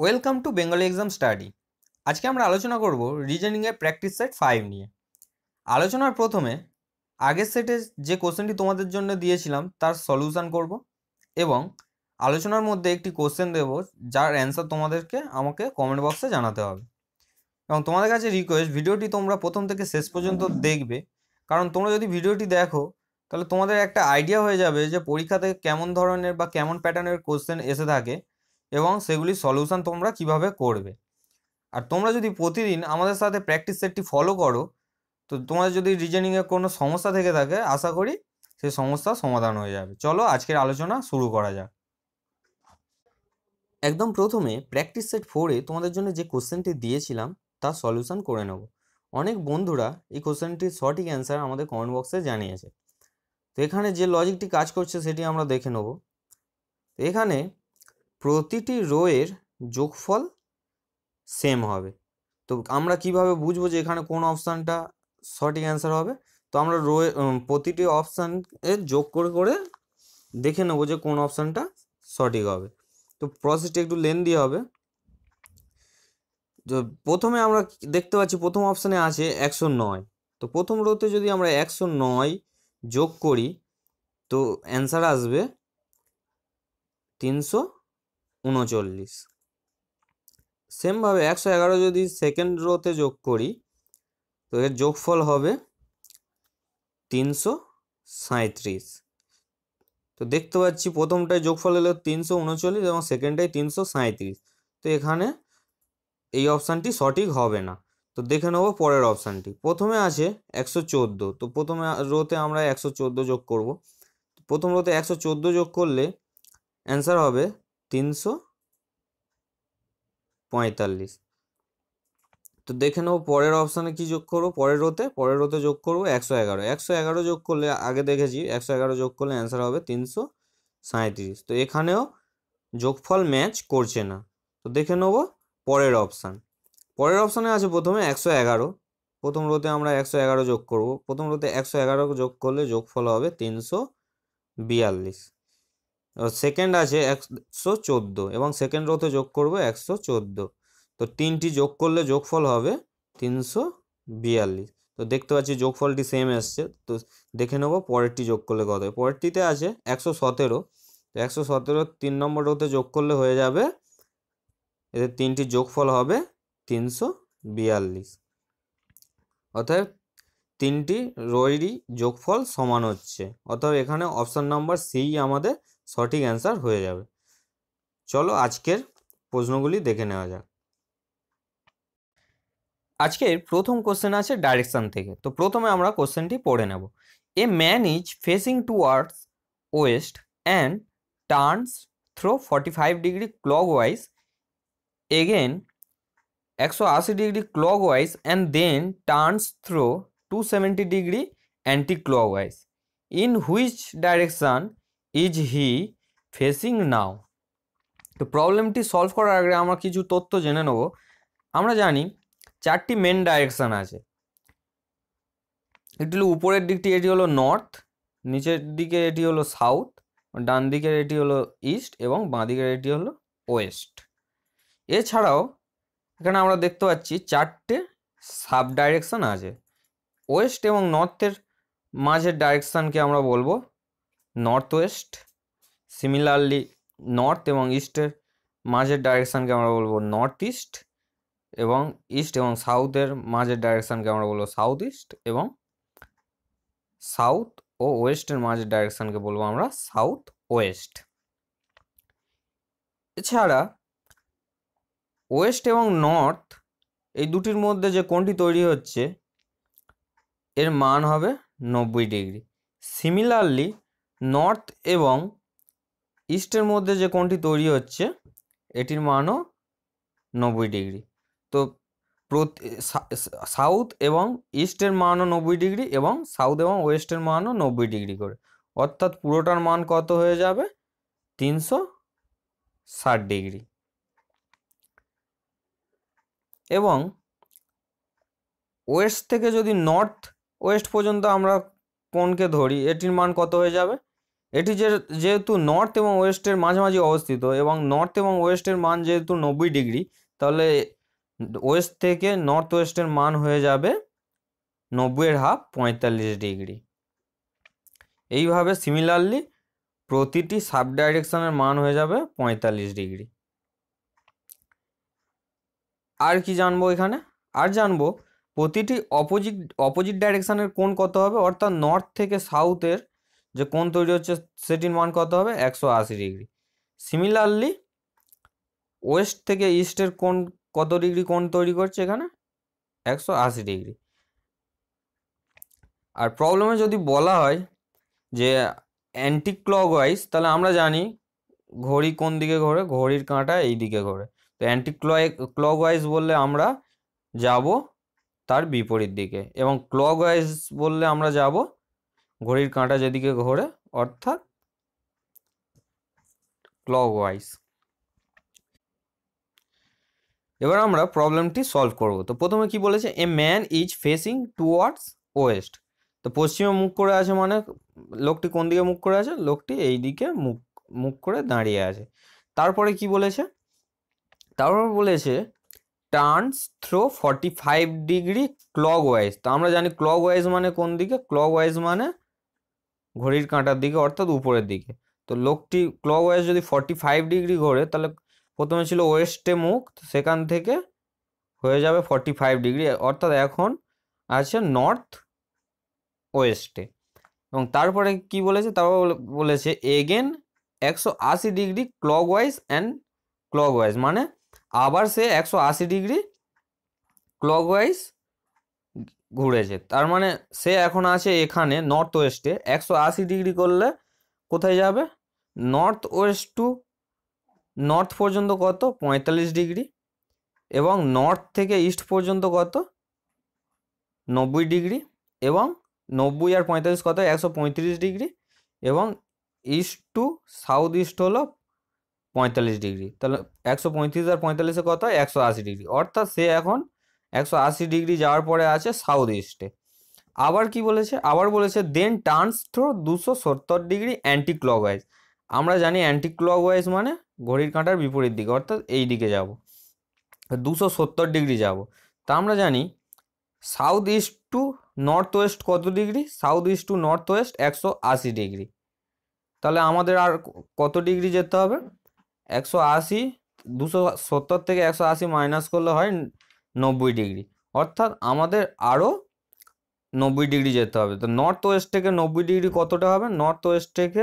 welcome to Bengali exam study আজকে আমরা আলোচনা করব রিজনিংয়ের প্র্যাকটিস সেট ফাইভ নিয়ে আলোচনার প্রথমে আগের সেটে যে কোশ্চেনটি তোমাদের জন্য দিয়েছিলাম তার সলিউশান করব এবং আলোচনার মধ্যে একটি কোশ্চেন দেব যার অ্যান্সার তোমাদেরকে আমাকে কমেন্ট বক্সে জানাতে হবে এবং তোমাদের কাছে রিকোয়েস্ট ভিডিওটি তোমরা প্রথম থেকে শেষ পর্যন্ত দেখবে কারণ তোমরা যদি ভিডিওটি দেখো তাহলে তোমাদের একটা আইডিয়া হয়ে যাবে যে পরীক্ষাতে কেমন ধরনের বা কেমন প্যাটার্নের কোশ্চেন এসে থাকে এবং সেগুলির সলিউশান তোমরা কিভাবে করবে আর তোমরা যদি প্রতিদিন আমাদের সাথে প্র্যাকটিস সেটটি ফলো করো তো তোমার যদি রিজনিংয়ে কোনো সমস্যা থেকে থাকে আশা করি সেই সমস্যা সমাধান হয়ে যাবে চলো আজকের আলোচনা শুরু করা যাক একদম প্রথমে প্র্যাকটিস সেট ফোরে তোমাদের জন্য যে কোশ্চেনটি দিয়েছিলাম তার সলিউশন করে নেব অনেক বন্ধুরা এই কোশ্চেনটির সঠিক অ্যান্সার আমাদের কমেন্ট বক্সে জানিয়েছে তো এখানে যে লজিকটি কাজ করছে সেটি আমরা দেখে নেব এখানে প্রতিটি রোয়ের যোগফল সেম হবে তো আমরা কিভাবে বুঝবো যে এখানে কোন অপশানটা সঠিক অ্যান্সার হবে তো আমরা রোয়ে প্রতিটি অপশানকে যোগ করে করে দেখে নেবো যে কোন অপশানটা সঠিক হবে তো প্রসেসটা একটু লেন্দি হবে তো প্রথমে আমরা দেখতে পাচ্ছি প্রথম অপশানে আছে একশো নয় তো প্রথম রোতে যদি আমরা একশো নয় যোগ করি তো অ্যান্সার আসবে তিনশো উনচল্লিশ সেমভাবে একশো এগারো যদি সেকেন্ড রোতে যোগ করি তো এর যোগফল হবে তিনশো সাঁত্রিশ তো দেখতে পাচ্ছি প্রথমটায় যোগফল এলো তিনশো উনচল্লিশ এবং সেকেন্ডটায় তিনশো সাঁত্রিশ তো এখানে এই অপশানটি সঠিক হবে না তো দেখে নেবো পরের অপশানটি প্রথমে আছে একশো চোদ্দো তো প্রথমে রোতে আমরা একশো চোদ্দো যোগ করব প্রথম রোতে একশো চোদ্দো যোগ করলে অ্যান্সার হবে তিনশো পঁয়তাল্লিশ তো দেখে নেবো পরের অপশানে কি যোগ করবো পরের রোতে পরের রোতে যোগ করবো একশো এগারো একশো এগারো যোগ করলে আগে দেখেছি একশো এগারো যোগ করলে অ্যান্সার হবে তিনশো সাঁত্রিশ তো এখানেও যোগফল ম্যাচ করছে না তো দেখে নেবো পরের অপশান পরের অপশানে আছে প্রথমে একশো এগারো প্রথম রোতে আমরা একশো এগারো যোগ করবো প্রথম রোতে একশো এগারো যোগ করলে যোগফল হবে তিনশো বিয়াল্লিশ সেকেন্ড আছে একশো চোদ্দো এবং সেকেন্ড রোতে যোগ করবো একশো চোদ্দো তো তিনটি যোগ করলে যোগফল হবে তিনশো বিয়াল্লিশ তো দেখতে পাচ্ছি যোগফলটি সেম এসছে তো দেখে নেবো পরেরটি যোগ করলে কত হয় পরেরটিতে আছে একশো সতেরো তো একশো সতেরো তিন নম্বর রোতে যোগ করলে হয়ে যাবে এদের তিনটি যোগফল হবে তিনশো বিয়াল্লিশ অর্থাৎ তিনটি রইরই যোগফল সমান হচ্ছে অর্থাৎ এখানে অপশান নাম্বার সি আমাদের সঠিক অ্যান্সার হয়ে যাবে চলো আজকের প্রশ্নগুলি দেখে নেওয়া যাক আজকের প্রথম কোশ্চেন আছে ডাইরেকশান থেকে তো প্রথমে আমরা কোশ্চেনটি পড়ে নেব a man is facing towards west and turns through forty five degree clockwise again একশো আশি degree clockwise and then turns through two seventy degree anticlockwise in which direction is he facing now তো প্রবলেমটি solve করার আগে আমরা কিছু তথ্য জেনে নেব আমরা জানি চারটি মেন ডাইরেকশান আছে এটি হলো উপরের দিকটি এটি হলো নর্থ নিচের দিকে এটি হলো সাউথ ডান দিকের এটি হলো ইস্ট এবং বাঁ দিকের এটি হলো ওয়েস্ট এছাড়াও এখানে আমরা দেখতে পাচ্ছি চারটে সাব ডাইরেকশান আছে ওয়েস্ট এবং নর্থের মাঝের ডাইরেকশানকে আমরা বলবো নর্থ ওয়েস্ট সিমিলারলি নর্থ এবং ইস্টের মাঝের ডাইরেকশানকে আমরা বলবো নর্থ ইস্ট এবং ইস্ট এবং সাউথের মাঝের ডাইরেকশানকে আমরা বলবো সাউথ ইস্ট এবং সাউথ ও ওয়েস্টের মাঝের ডাইরেকশানকে বলবো আমরা সাউথ ওয়েস্ট এছাড়া ওয়েস্ট এবং নর্থ এই দুটির মধ্যে যে কোনটি তৈরি হচ্ছে এর মান হবে নব্বই ডিগ্রি সিমিলারলি নর্থ এবং ইস্টের মধ্যে যে কোণটি তৈরি হচ্ছে এটির মানও নব্বই ডিগ্রি তো প্রতি সাউথ এবং ইস্টের মানও নব্বই ডিগ্রি এবং সাউথ এবং ওয়েস্টের মানও নব্বই ডিগ্রি করে অর্থাৎ পুরোটার মান কত হয়ে যাবে তিনশো ষাট ডিগ্রি এবং ওয়েস্ট থেকে যদি নর্থ ওয়েস্ট পর্যন্ত আমরা কোনকে ধরি এটির মান কত হয়ে যাবে এটি যেহেতু নর্থ এবং ওয়েস্টের মাঝামাঝি অবস্থিত এবং নর্থ এবং ওয়েস্টের মান যেহেতু নব্বই ডিগ্রি তাহলে ওয়েস্ট থেকে নর্থ ওয়েস্টের মান হয়ে যাবে নব্বইয়ের হাফ পঁয়তাল্লিশ ডিগ্রি এইভাবে সিমিলারলি প্রতিটি সাব ডাইরেকশনের মান হয়ে যাবে পঁয়তাল্লিশ ডিগ্রি আর কি জানবো এখানে আর জানবো প্রতিটি অপোজিট অপোজিট ডাইরেকশানের কোন কত হবে অর্থাৎ নর্থ থেকে সাউথের যে কোন তৈরি হচ্ছে সেটির মান কত হবে একশো আশি ডিগ্রি সিমিলারলি ওয়েস্ট থেকে ইস্টের কোন কত ডিগ্রি কোন তৈরি করছে এখানে একশো আশি ডিগ্রি আর প্রবলেমে যদি বলা হয় যে অ্যান্টি ক্লকওয়াইজ তাহলে আমরা জানি ঘড়ি কোন দিকে ঘোরে ঘড়ির কাঁটা এই দিকে ঘোরে তো অ্যান্টি ক্লকওয়াইজ বললে আমরা যাব তার বিপরীত দিকে এবং ক্লকওয়াইজ বললে আমরা যাব ঘড়ির কাঁটা যেদিকে ঘোরে অর্থাৎ ক্লকওয়াইজ এবার আমরা প্রবলেমটি সলভ করব তো প্রথমে কি বলেছে a man is facing towards west তো পশ্চিমে মুখ করে আছে মানে লোকটি কোন দিকে মুখ করে আছে লোকটি এই দিকে মুখ মুখ করে দাঁড়িয়ে আছে তারপরে কি বলেছে তারপর বলেছে turns through forty five degree clockwise তো আমরা জানি ক্লক ওয়াইজ মানে কোন দিকে ক্লক ওয়াইজ মানে ঘড়ির কাঁটার দিকে অর্থাৎ উপরের দিকে তো লোকটি ক্লক ওয়াইজ যদি ফর্টি ফাইভ ডিগ্রি ঘোরে তাহলে প্রথমে ছিল ওয়েস্টে মুখ সেখান থেকে হয়ে যাবে ফর্টি ফাইভ ডিগ্রি অর্থাৎ এখন আছে নর্থ ওয়েস্টে এবং তারপরে কি বলেছে তারপর বলেছে এগেন একশো আশি degree clockwise and clockwise মানে আবার সে একশো আশি ডিগ্রি ক্লক ওয়াইজ ঘুরেছে তার মানে সে এখন আছে এখানে নর্থ ওয়েস্টে একশো আশি ডিগ্রি করলে কোথায় যাবে নর্থ ওয়েস্ট টু নর্থ পর্যন্ত কত পঁয়তাল্লিশ ডিগ্রি এবং নর্থ থেকে ইস্ট পর্যন্ত কত নব্বই ডিগ্রি এবং নব্বই আর পঁয়তাল্লিশ কত একশো পঁয়ত্রিশ ডিগ্রি এবং ইস্ট টু সাউথ ইস্ট হলো পঁয়তাল্লিশ ডিগ্রি তাহলে একশো পঁয়ত্রিশ আর পঁয়তাল্লিশে কত একশো আশি ডিগ্রি অর্থাৎ সে এখন একশো আশি ডিগ্রি যাওয়ার পরে আছে সাউথ ইস্টে আবার কি বলেছে আবার বলেছে দেন টার্নস থ্রো দুশো সত্তর ডিগ্রি অ্যান্টি ওয়াইজ আমরা জানি অ্যান্টি ওয়াইজ মানে ঘড়ির কাঁটার বিপরীত দিকে অর্থাৎ এই দিকে যাব দুশো সত্তর ডিগ্রি যাব তা আমরা জানি south east to north west কত degree south east to north west একশো আশি ডিগ্রি তাহলে আমাদের আর কত ডিগ্রি যেতে হবে একশো আশি দুশো সত্তর থেকে একশো আশি মাইনাস করলে হয় নব্বই ডিগ্রি অর্থাৎ আমাদের আরও নব্বই ডিগ্রি যেতে হবে তো নর্থ ওয়েস্ট থেকে নব্বই ডিগ্রি কতটা হবে নর্থ ওয়েস্ট থেকে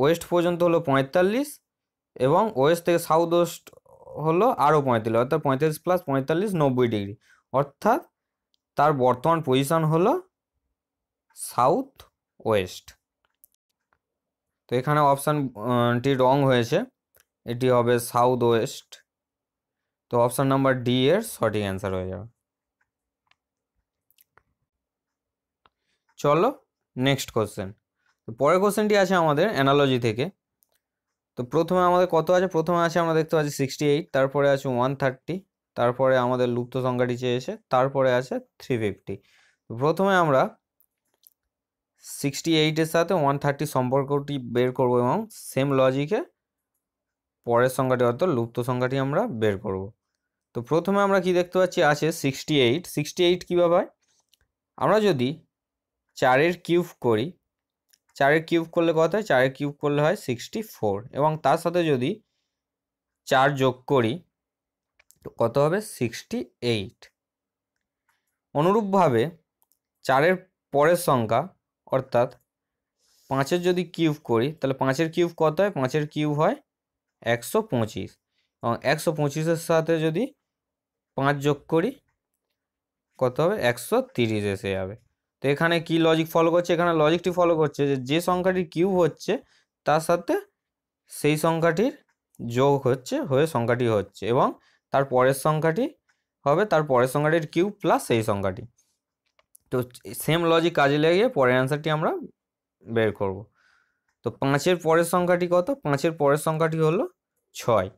ওয়েস্ট পর্যন্ত হলো পঁয়তাল্লিশ এবং ওয়েস্ট থেকে সাউথ ওয়েস্ট হলো আরও পঁয়তাল্লিশ অর্থাৎ পঁয়তাল্লিশ প্লাস পঁয়তাল্লিশ নব্বই ডিগ্রি অর্থাৎ তার বর্তমান পজিশন হলো সাউথ ওয়েস্ট তো এখানে অপশানটি রং হয়েছে এটি হবে সাউথ ওয়েস্ট তো অপশান নাম্বার ডি এর সঠিক অ্যান্সার হয়ে যাবে চলো নেক্সট কোশ্চেন তো পরের কোশ্চেনটি আছে আমাদের অ্যানালজি থেকে তো প্রথমে আমাদের কত আছে প্রথমে আছে আমরা দেখতে পাচ্ছি সিক্সটি এইট তারপরে আছে ওয়ান থার্টি তারপরে আমাদের লুপ্ত সংখ্যাটি চেয়েছে তারপরে আছে থ্রি ফিফটি প্রথমে আমরা সিক্সটি এইটের সাথে ওয়ান থার্টি সম্পর্কটি বের করব এবং সেম লজিকে পরের সংখ্যাটি অর্থাৎ লুপ্ত সংখ্যাটি আমরা বের করব তো প্রথমে আমরা কি দেখতে পাচ্ছি আছে সিক্সটি এইট সিক্সটি এইট কীভাবে হয় আমরা যদি চারের কিউব করি চারের কিউব করলে কত হয় চারের কিউব করলে হয় সিক্সটি ফোর এবং তার সাথে যদি চার যোগ করি তো কত হবে সিক্সটি এইট অনুরূপভাবে চারের পরের সংখ্যা অর্থাৎ পাঁচের যদি কিউব করি তাহলে পাঁচের কিউব কত হয় পাঁচের কিউব হয় একশো পঁচিশ এবং একশো পঁচিশের সাথে যদি পাঁচ যোগ করি কত হবে একশো তিরিশ এসে যাবে তো এখানে কি লজিক ফলো করছে এখানে লজিকটি ফলো করছে যে যে সংখ্যাটির কিউব হচ্ছে তার সাথে সেই সংখ্যাটির যোগ হচ্ছে হয়ে সংখ্যাটি হচ্ছে এবং তার পরের সংখ্যাটি হবে তার পরের সংখ্যাটির কিউব প্লাস সেই সংখ্যাটি তো সেম লজিক কাজে লাগিয়ে পরের অ্যান্সারটি আমরা বের করব তো পাঁচের পরের সংখ্যাটি কত পাঁচের পরের সংখ্যাটি হলো ছয়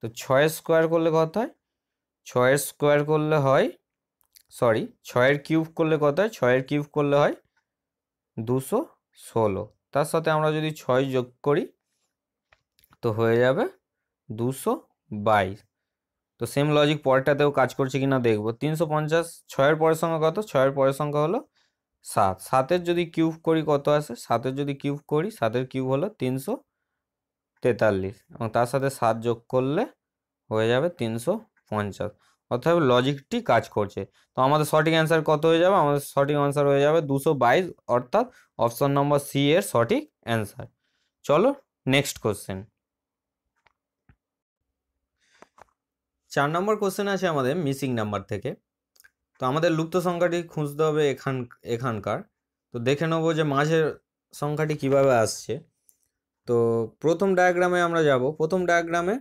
তো ছয় স্কোয়ার করলে কত হয় ছয়ের স্কোয়ার করলে হয় সরি ছয়ের কিউব করলে কত হয় ছয়ের কিউব করলে হয় দুশো ষোলো তার সাথে আমরা যদি ছয় যোগ করি তো হয়ে যাবে দুশো বাইশ তো সেম লজিক পরেরটাতেও কাজ করছে কিনা দেখবো তিনশো পঞ্চাশ ছয়ের পরের সংখ্যা কত ছয়ের পরের সংখ্যা হলো সাত সাতের যদি কিউব করি কত আসে সাতের যদি কিউব করি সাতের কিউব হলো তিনশো তেতাল্লিশ এবং তার সাথে সাত যোগ করলে হয়ে যাবে তিনশো পঞ্চাশ অর্থাৎ লজিকটি কাজ করছে তো আমাদের সঠিক অ্যান্সার কত হয়ে যাবে আমাদের সঠিক অ্যান্সার হয়ে যাবে দুশো বাইশ অর্থাৎ অপশন নম্বর সি এর সঠিক অ্যান্সার চলো নেক্সট কোশ্চেন চার নম্বর কোশ্চেন আছে আমাদের মিসিং নাম্বার থেকে তো আমাদের লুপ্ত সংখ্যাটি খুঁজতে হবে এখান এখানকার তো দেখে নেবো যে মাঝের সংখ্যাটি কিভাবে আসছে তো প্রথম ডায়াগ্রামে আমরা যাব প্রথম ডায়াগ্রামে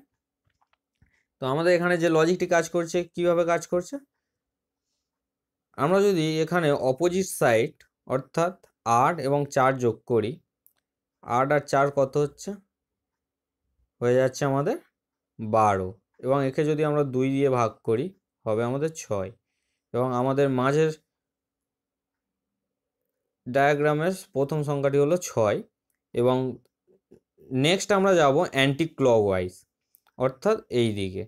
তো আমাদের এখানে যে লজিকটি কাজ করছে কিভাবে কাজ করছে আমরা যদি এখানে অপোজিট সাইড অর্থাৎ আট এবং চার যোগ করি আট আর চার কত হচ্ছে হয়ে যাচ্ছে আমাদের বারো এবং একে যদি আমরা দুই দিয়ে ভাগ করি হবে আমাদের ছয় এবং আমাদের মাঝের ডায়াগ্রামের প্রথম সংখ্যাটি হলো ছয় এবং নেক্সট আমরা যাব অ্যান্টি ক্লকওয়াইজ অর্থাৎ এই দিকে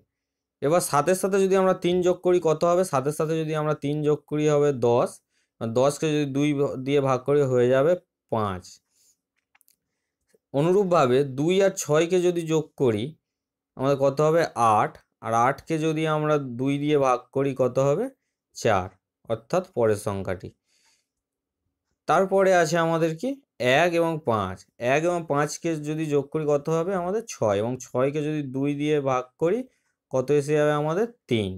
এবার সাতের সাথে যদি আমরা তিন যোগ করি কত হবে সাতের সাথে যদি আমরা তিন যোগ করি হবে দশ দশকে যদি দুই দিয়ে ভাগ করি হয়ে যাবে পাঁচ অনুরূপভাবে দুই আর ছয়কে যদি যোগ করি আমাদের কত হবে আট আর আটকে যদি আমরা দুই দিয়ে ভাগ করি কত হবে চার অর্থাৎ পরের সংখ্যাটি তারপরে আছে আমাদের কি এক এবং পাঁচ এক এবং পাঁচকে যদি যোগ করি কত হবে আমাদের ছয় এবং ছয়কে যদি দুই দিয়ে ভাগ করি কত এসে যাবে আমাদের তিন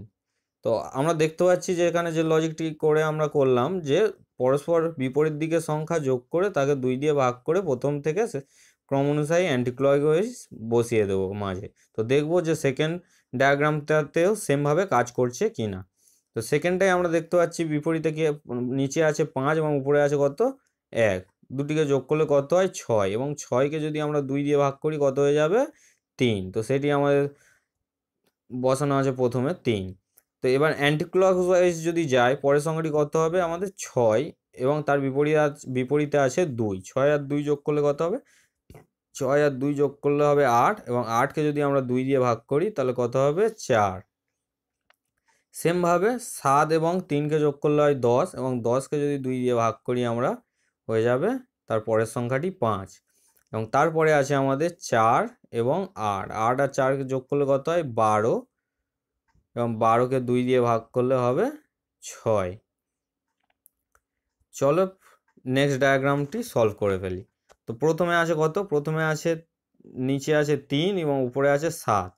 তো আমরা দেখতে পাচ্ছি যে এখানে যে লজিকটি করে আমরা করলাম যে পরস্পর বিপরীত দিকে সংখ্যা যোগ করে তাকে দুই দিয়ে ভাগ করে প্রথম থেকে ক্রম অনুযায়ী অ্যান্টিক্লকওয়াইজ বসিয়ে দেবো মাঝে তো দেখব যে সেকেন্ড ডায়াগ্রামটাতেও সেমভাবে কাজ করছে কি না তো সেকেন্ডটাই আমরা দেখতে পাচ্ছি বিপরীতে কি নিচে আছে পাঁচ এবং উপরে আছে কত এক দুটিকে যোগ করলে কত হয় ছয় এবং ছয়কে যদি আমরা দুই দিয়ে ভাগ করি কত হয়ে যাবে তিন তো সেটি আমাদের বসানো আছে প্রথমে তিন তো এবার অ্যান্টিক্লক ওয়াইজ যদি যায় পরের সংখ্যাটি কত হবে আমাদের ছয় এবং তার বিপরীত বিপরীতে আছে দুই ছয় আর দুই যোগ করলে কত হবে ছয় আর দুই যোগ করলে হবে আট এবং আটকে যদি আমরা দুই দিয়ে ভাগ করি তাহলে কত হবে চার সেমভাবে সাত এবং তিনকে যোগ করলে হয় দশ এবং দশকে যদি দুই দিয়ে ভাগ করি আমরা হয়ে যাবে তার পরের সংখ্যাটি পাঁচ এবং তারপরে আছে আমাদের চার এবং আট আট আর চারকে যোগ করলে কত হয় বারো এবং বারোকে দুই দিয়ে ভাগ করলে হবে ছয় চলো নেক্সট ডায়াগ্রামটি সলভ করে ফেলি তো প্রথমে আছে কত প্রথমে আছে নিচে আছে তিন এবং উপরে আছে সাত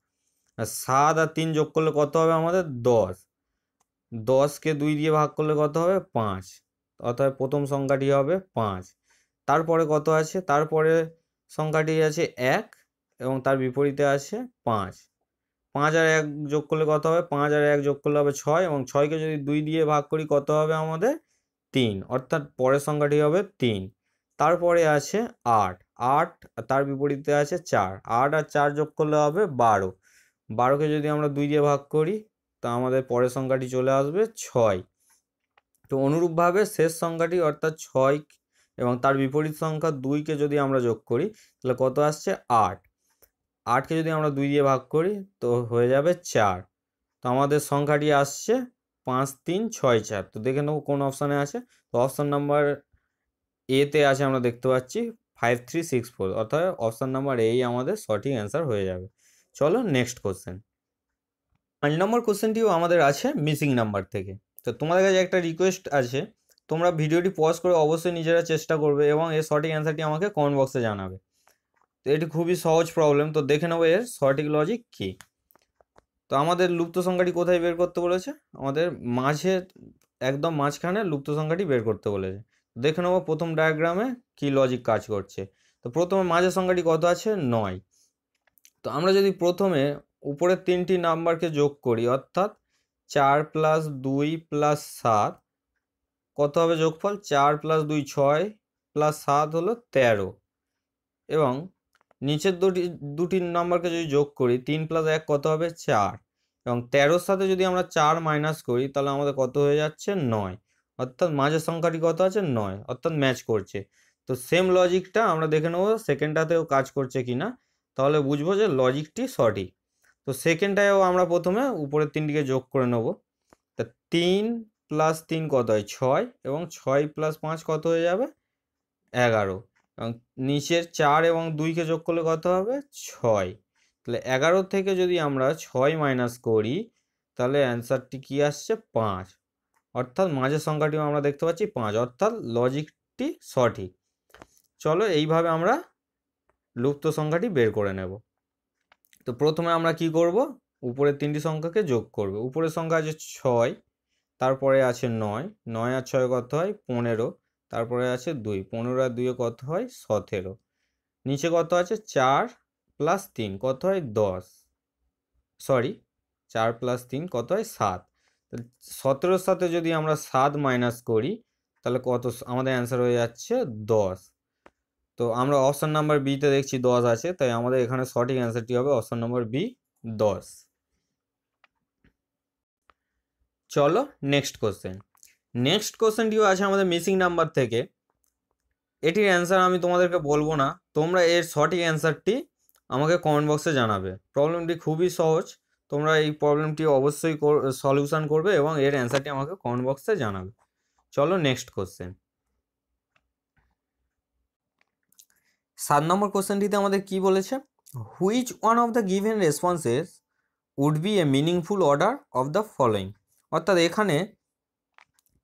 সাত আর তিন যোগ করলে কত হবে আমাদের দশ দশকে দুই দিয়ে ভাগ করলে কত হবে পাঁচ অর্থাৎ প্রথম সংখ্যাটি হবে পাঁচ তারপরে কত আছে তারপরে সংখ্যাটি আছে এক এবং তার বিপরীতে আছে পাঁচ পাঁচ আর এক যোগ করলে কত হবে পাঁচ আর এক যোগ করলে হবে ছয় এবং ছয়কে যদি দুই দিয়ে ভাগ করি কত হবে আমাদের তিন অর্থাৎ পরের সংখ্যাটি হবে তিন তারপরে আছে আট আট তার বিপরীতে আছে চার আট আর চার যোগ করলে হবে বারো বারোকে যদি আমরা দুই দিয়ে ভাগ করি তা আমাদের পরের সংখ্যাটি চলে আসবে ছয় তো অনুরূপভাবে শেষ সংখ্যাটি অর্থাৎ ছয় এবং তার বিপরীত সংখ্যা দুইকে যদি আমরা যোগ করি তাহলে কত আসছে আট আটকে যদি আমরা দুই দিয়ে ভাগ করি তো হয়ে যাবে চার তো আমাদের সংখ্যাটি আসছে পাঁচ তিন ছয় চার তো দেখে নেব কোন অপশানে আছে তো অপশান নাম্বার এতে আছে আমরা দেখতে পাচ্ছি ফাইভ থ্রি সিক্স ফোর অর্থাৎ অপশান নাম্বার এই আমাদের সঠিক অ্যান্সার হয়ে যাবে চলো নেক্সট কোশ্চেন পাঁচ নম্বর কোশ্চেনটিও আমাদের আছে মিসিং নাম্বার থেকে তো তোমাদের কাছে একটা রিকোয়েস্ট আছে তোমরা ভিডিওটি পজ করে অবশ্যই নিজেরা চেষ্টা করবে এবং এর সঠিক অ্যান্সারটি আমাকে কমেন্ট বক্সে জানাবে তো এটি খুবই সহজ প্রবলেম তো দেখে নেবো এর সঠিক লজিক কী তো আমাদের লুপ্ত সংখ্যাটি কোথায় বের করতে বলেছে আমাদের মাঝে একদম মাঝখানে লুপ্ত সংখ্যাটি বের করতে বলেছে দেখে নেবো প্রথম ডায়াগ্রামে কি লজিক কাজ করছে তো প্রথমে মাঝের সংখ্যাটি কত আছে নয় তো আমরা যদি প্রথমে উপরের তিনটি নাম্বারকে যোগ করি অর্থাৎ চার প্লাস দুই প্লাস সাত কত হবে যোগফল চার প্লাস দুই ছয় প্লাস সাত হলো তেরো এবং নিচের দুটি দুটি নম্বরকে যদি যোগ করি তিন প্লাস এক কত হবে চার এবং তেরোর সাথে যদি আমরা চার মাইনাস করি তাহলে আমাদের কত হয়ে যাচ্ছে নয় অর্থাৎ মাঝের সংখ্যাটি কত আছে নয় অর্থাৎ ম্যাচ করছে তো সেম লজিকটা আমরা দেখে নেবো সেকেন্ডটাতেও কাজ করছে কি না তাহলে বুঝবো যে লজিকটি সঠিক তো সেকেন্ডটায়ও আমরা প্রথমে উপরের তিনটিকে যোগ করে নেব তা তিন প্লাস তিন কত হয় ছয় এবং ছয় প্লাস পাঁচ কত হয়ে যাবে এগারো এবং নিচের চার এবং দুইকে যোগ করলে কত হবে ছয় তাহলে এগারো থেকে যদি আমরা ছয় মাইনাস করি তাহলে অ্যান্সারটি কি আসছে পাঁচ অর্থাৎ মাঝের সংখ্যাটিও আমরা দেখতে পাচ্ছি পাঁচ অর্থাৎ লজিকটি সঠিক চলো এইভাবে আমরা লুপ্ত সংখ্যাটি বের করে নেব তো প্রথমে আমরা কি করব উপরের তিনটি সংখ্যাকে যোগ করব উপরের সংখ্যা আছে ছয় তারপরে আছে নয় নয় আর ছয় কত হয় পনেরো তারপরে আছে দুই পনেরো আর দুয়ে কত হয় সতেরো নিচে কত আছে চার প্লাস তিন কত হয় দশ সরি চার প্লাস তিন কত হয় সাত সতেরোর সাথে যদি আমরা সাত মাইনাস করি তাহলে কত আমাদের অ্যান্সার হয়ে যাচ্ছে দশ তো আমরা অপশন নাম্বার বিতে দেখছি দশ আছে তাই আমাদের এখানে সঠিক অ্যান্সারটি হবে অপশন নাম্বার বি দশ চলো নেক্সট কোশ্চেন নেক্সট কোশ্চেনটিও আছে আমাদের মিসিং নাম্বার থেকে এটির অ্যান্সার আমি তোমাদেরকে বলবো না তোমরা এর সঠিক অ্যান্সারটি আমাকে কমেন্ট বক্সে জানাবে প্রবলেমটি খুবই সহজ তোমরা এই প্রবলেমটি অবশ্যই সলিউশন করবে এবং এর অ্যান্সারটি আমাকে কমেন্ট বক্সে জানাবে চলো নেক্সট কোশ্চেন সাত নম্বর কোশ্চেনটিতে আমাদের কি বলেছে which one of the given responses would be a meaningful order of the following অর্থাৎ এখানে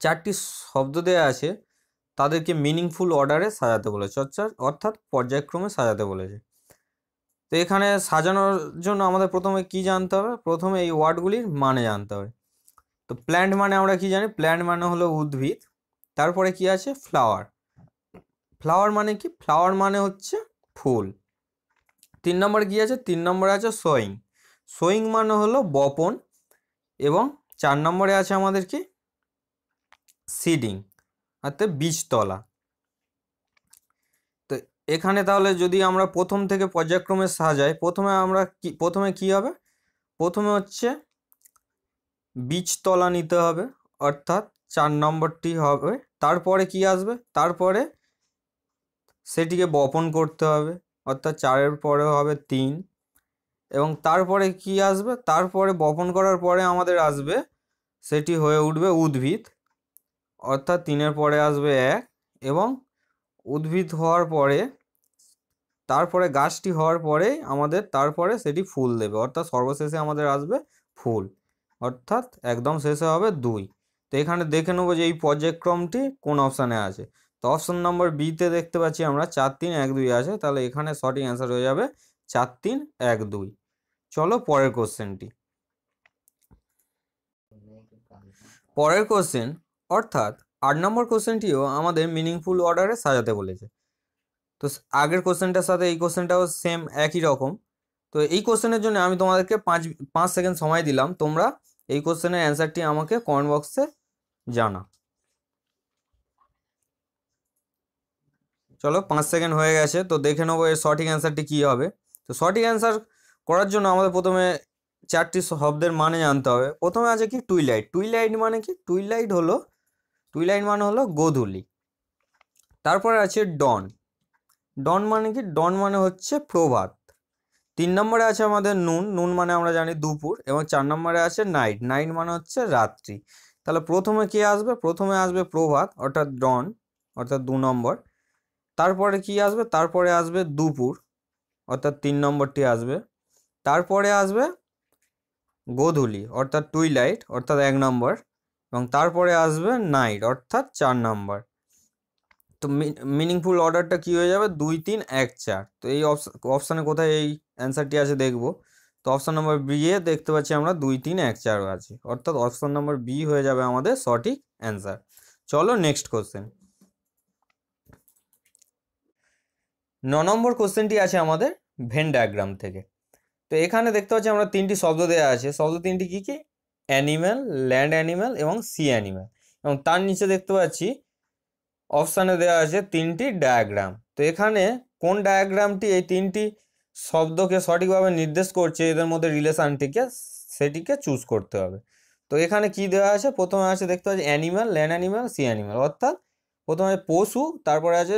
চারটি শব্দ দেয়া আছে তাদেরকে মিনিংফুল অর্ডারে সাজাতে বলেছে অর্থাৎ অর্থাৎ পর্যায়ক্রমে সাজাতে বলেছে তো এখানে সাজানোর জন্য আমাদের প্রথমে কি জানতে হবে প্রথমে এই ওয়ার্ডগুলির মানে জানতে হবে তো প্ল্যান্ট মানে আমরা কি জানি প্ল্যান্ট মানে হলো উদ্ভিদ তারপরে কি আছে ফ্লাওয়ার ফ্লাওয়ার মানে কি ফ্লাওয়ার মানে হচ্ছে ফুল তিন নম্বর কি আছে তিন নম্বর আছে সোয়িং সোয়িং মানে হলো বপন এবং চার নম্বরে আছে আমাদের কি সিডিং অর্থাৎ বীজতলা তো এখানে তাহলে যদি আমরা প্রথম থেকে পর্যায়ক্রমে সাজাই প্রথমে আমরা কি প্রথমে কি হবে প্রথমে হচ্ছে বীজতলা নিতে হবে অর্থাৎ চার নম্বরটি হবে তারপরে কি আসবে তারপরে সেটিকে বপন করতে হবে অর্থাৎ চারের পরে হবে তিন এবং তারপরে কি আসবে তারপরে বপন করার পরে আমাদের আসবে সেটি হয়ে উঠবে উদ্ভিদ অর্থাৎ তিনের পরে আসবে এক এবং উদ্ভিদ হওয়ার পরে তারপরে গাছটি হওয়ার পরে আমাদের তারপরে সেটি ফুল দেবে অর্থাৎ সর্বশেষে আমাদের আসবে ফুল অর্থাৎ একদম শেষে হবে দুই তো এখানে দেখে নেবো যে এই পর্যায়ক্রমটি কোন অপশানে আছে তো অপশান নম্বর বিতে দেখতে পাচ্ছি আমরা চার তিন এক দুই আছে তাহলে এখানে সঠিক অ্যান্সার হয়ে যাবে চার তিন এক দুই চলো পরের কোশ্চেনটি পরের কোশ্চেন অর্থাৎ আট নম্বর কোশ্চেনটিও আমাদের মিনিংফুল অর্ডারে সাজাতে বলেছে তো আগের কোশ্চেনটার সাথে এই কোশ্চেনটাও সেম একই রকম তো এই কোশ্চেনের জন্য আমি তোমাদেরকে পাঁচ পাঁচ সেকেন্ড সময় দিলাম তোমরা এই কোশ্চেনের অ্যান্সারটি আমাকে কমেন্ট বক্সে জানা চলো পাঁচ সেকেন্ড হয়ে গেছে তো দেখে নেবো এর সঠিক অ্যান্সারটি কী হবে তো সঠিক অ্যান্সার করার জন্য আমাদের প্রথমে চারটি শব্দের মানে জানতে হবে প্রথমে আছে কি টুইলাইট টুইলাইট মানে কি টুইলাইট হলো টুইলাইট মানে হলো গোধূলি তারপরে আছে ডন ডন মানে কি ডন মানে হচ্ছে প্রভাত তিন নম্বরে আছে আমাদের নুন নুন মানে আমরা জানি দুপুর এবং চার নম্বরে আছে নাইট নাইট মানে হচ্ছে রাত্রি তাহলে প্রথমে কি আসবে প্রথমে আসবে প্রভাত অর্থাৎ ডন অর্থাৎ দু নম্বর তারপরে কি আসবে তারপরে আসবে দুপুর অর্থাৎ তিন নম্বরটি আসবে তারপরে আসবে গোধূলি অর্থাৎ টুইলাইট অর্থাৎ এক নম্বর এবং তারপরে আসবে নাইট অর্থাৎ চার নম্বর তো মিনিংফুল অর্ডারটা কী হয়ে যাবে দুই তিন এক চার তো এই অপশানে কোথায় এই অ্যান্সারটি আছে দেখব তো অপশান নম্বর বি এ দেখতে পাচ্ছি আমরা দুই তিন এক চার আছে অর্থাৎ অপশান নম্বর বি হয়ে যাবে আমাদের সঠিক অ্যান্সার চলো নেক্সট কোশ্চেন ন নম্বর কোশ্চেনটি আছে আমাদের ভেন ডায়াগ্রাম থেকে তো এখানে দেখতে পাচ্ছি আমরা তিনটি শব্দ দেওয়া আছে শব্দ তিনটি কী কী অ্যানিম্যাল ল্যান্ড অ্যানিম্যাল এবং সি অ্যানিম্যাল এবং তার নিচে দেখতে পাচ্ছি অপশানে দেওয়া আছে তিনটি ডায়াগ্রাম তো এখানে কোন ডায়াগ্রামটি এই তিনটি শব্দকে সঠিকভাবে নির্দেশ করছে এদের মধ্যে রিলেশানটিকে সেটিকে চুজ করতে হবে তো এখানে কি দেওয়া আছে প্রথমে আছে দেখতে পাচ্ছি animal land animal sea animal অর্থাৎ প্রথমে পশু তারপরে আছে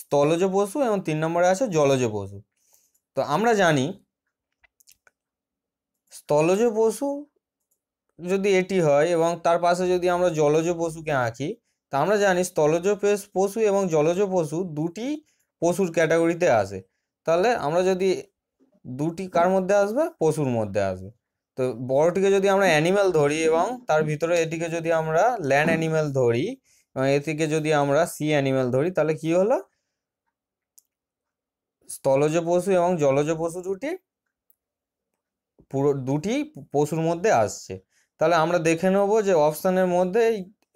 স্থলজ পশু এবং তিন নম্বরে আছে জলজ পশু তো আমরা জানি স্থলজ পশু যদি এটি হয় এবং তার পাশে যদি আমরা জলজ পশুকে আঁকি তা আমরা জানি স্থলজ পশু এবং জলজ পশু দুটি পশুর ক্যাটাগরিতে আসে তাহলে আমরা যদি দুটি কার মধ্যে আসবে পশুর মধ্যে আসবে তো বড়টিকে যদি আমরা অ্যানিম্যাল ধরি এবং তার ভিতরে এটিকে যদি আমরা ল্যান্ড অ্যানিম্যাল ধরি এবং এটিকে যদি আমরা সি অ্যানিম্যাল ধরি তাহলে কি হলো স্থলজ পশু এবং জলজ পশু দুটি পুরো দুটি পশুর মধ্যে আসছে তাহলে আমরা দেখে নেব যে অপশানের মধ্যে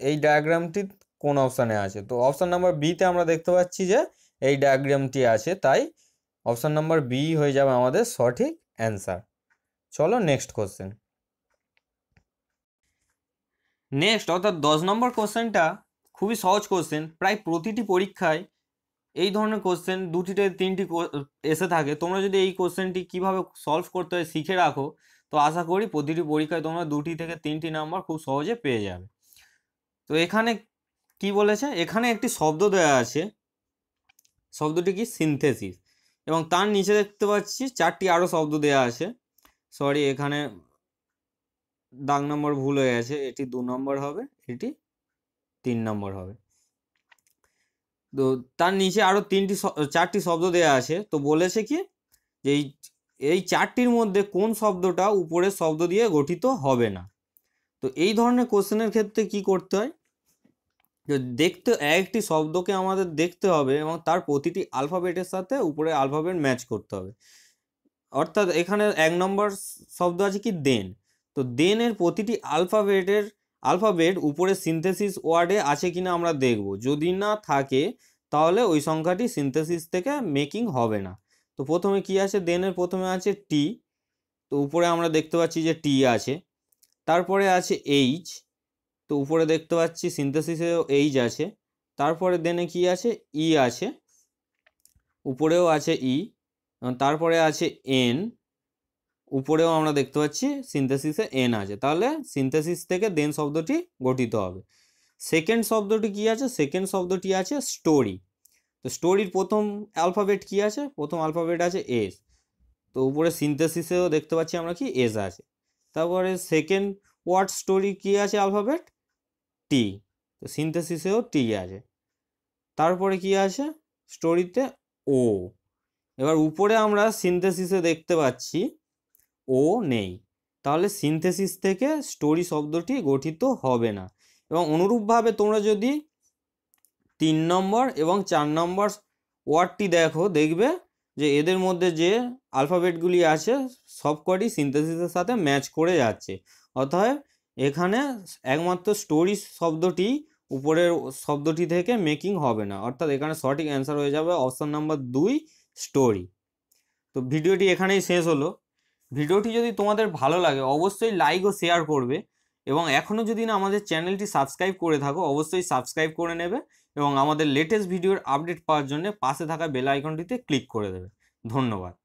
এই ডায়াগ্রামটি কোন অপশানে আছে তো অপশান নাম্বার বিতে আমরা দেখতে পাচ্ছি যে এই ডায়াগ্রামটি আছে তাই অপশান নাম্বার বি হয়ে যাবে আমাদের সঠিক অ্যান্সার চলো নেক্সট কোশ্চেন নেক্সট অর্থাৎ দশ নম্বর কোশ্চেনটা খুবই সহজ কোশ্চেন প্রায় প্রতিটি পরীক্ষায় এই ধরনের কোশ্চেন দুটিতে তিনটি এসে থাকে তোমরা যদি এই কোশ্চেনটি কিভাবে সলভ করতে হয় শিখে রাখো তো আশা করি প্রতিটি পরীক্ষায় তোমরা দুটি থেকে তিনটি নাম্বার খুব সহজে পেয়ে যাবে তো এখানে কি বলেছে এখানে একটি শব্দ দেওয়া আছে শব্দটি কি সিনথেসিস এবং তার নিচে দেখতে পাচ্ছি চারটি আরও শব্দ দেয়া আছে সরি এখানে দাগ নম্বর ভুল হয়ে গেছে এটি দু নম্বর হবে এটি তিন নম্বর হবে তো তার নিচে আরও তিনটি চারটি শব্দ দেয়া আছে তো বলেছে কি যে এই চারটির মধ্যে কোন শব্দটা উপরের শব্দ দিয়ে গঠিত হবে না তো এই ধরনের কোশ্চেনের ক্ষেত্রে কি করতে হয় যে দেখতে একটি শব্দকে আমাদের দেখতে হবে এবং তার প্রতিটি আলফাবেটের সাথে উপরে আলফাবেট ম্যাচ করতে হবে অর্থাৎ এখানে এক নম্বর শব্দ আছে কি দেন তো দেনের প্রতিটি আলফাবেটের আলফাবেট উপরে সিনথেসিস ওয়ার্ডে আছে কিনা আমরা দেখব যদি না থাকে তাহলে ওই সংখ্যাটি সিনথেসিস থেকে মেকিং হবে না তো প্রথমে কি আছে দেনের প্রথমে আছে টি তো উপরে আমরা দেখতে পাচ্ছি যে টি আছে তারপরে আছে এইচ তো উপরে দেখতে পাচ্ছি সিনথেসিসেও এইচ আছে তারপরে দেনে কি আছে ই e আছে উপরেও আছে ই e, তারপরে আছে এন উপরেও আমরা দেখতে পাচ্ছি সিনথেসিসে এন আছে তাহলে সিনথেসিস থেকে দেন শব্দটি গঠিত হবে সেকেন্ড শব্দটি কি আছে সেকেন্ড শব্দটি আছে স্টোরি তো স্টোরির প্রথম অ্যালফাবেট কি আছে প্রথম অ্যালফাবেট আছে এস তো উপরে সিনথেসিসেও দেখতে পাচ্ছি আমরা কি এস আছে তারপরে সেকেন্ড ওয়ার্ড স্টোরি কি আছে অ্যালফাবেট টি তো সিনথেসিসেও টি আছে তারপরে কি আছে স্টোরিতে ও এবার উপরে আমরা সিনথেসিসে দেখতে পাচ্ছি ও নেই তাহলে সিনথেসিস থেকে স্টোরি শব্দটি গঠিত হবে না এবং অনুরূপভাবে তোমরা যদি তিন নম্বর এবং চার নম্বর ওয়ার্ডটি দেখো দেখবে যে এদের মধ্যে যে আলফাবেটগুলি আছে সবকটি সিনথেসিসের সাথে ম্যাচ করে যাচ্ছে অতএব এখানে একমাত্র স্টোরি শব্দটি উপরের শব্দটি থেকে মেকিং হবে না অর্থাৎ এখানে সঠিক অ্যান্সার হয়ে যাবে অপশান নাম্বার দুই স্টোরি তো ভিডিওটি এখানেই শেষ হলো ভিডিওটি যদি তোমাদের ভালো লাগে অবশ্যই লাইক ও শেয়ার করবে এবং এখনও যদি না আমাদের চ্যানেলটি সাবস্ক্রাইব করে থাকো অবশ্যই সাবস্ক্রাইব করে নেবে এবং আমাদের লেটেস্ট ভিডিওর আপডেট পাওয়ার জন্য পাশে থাকা বেল আইকনটিতে ক্লিক করে দেবে ধন্যবাদ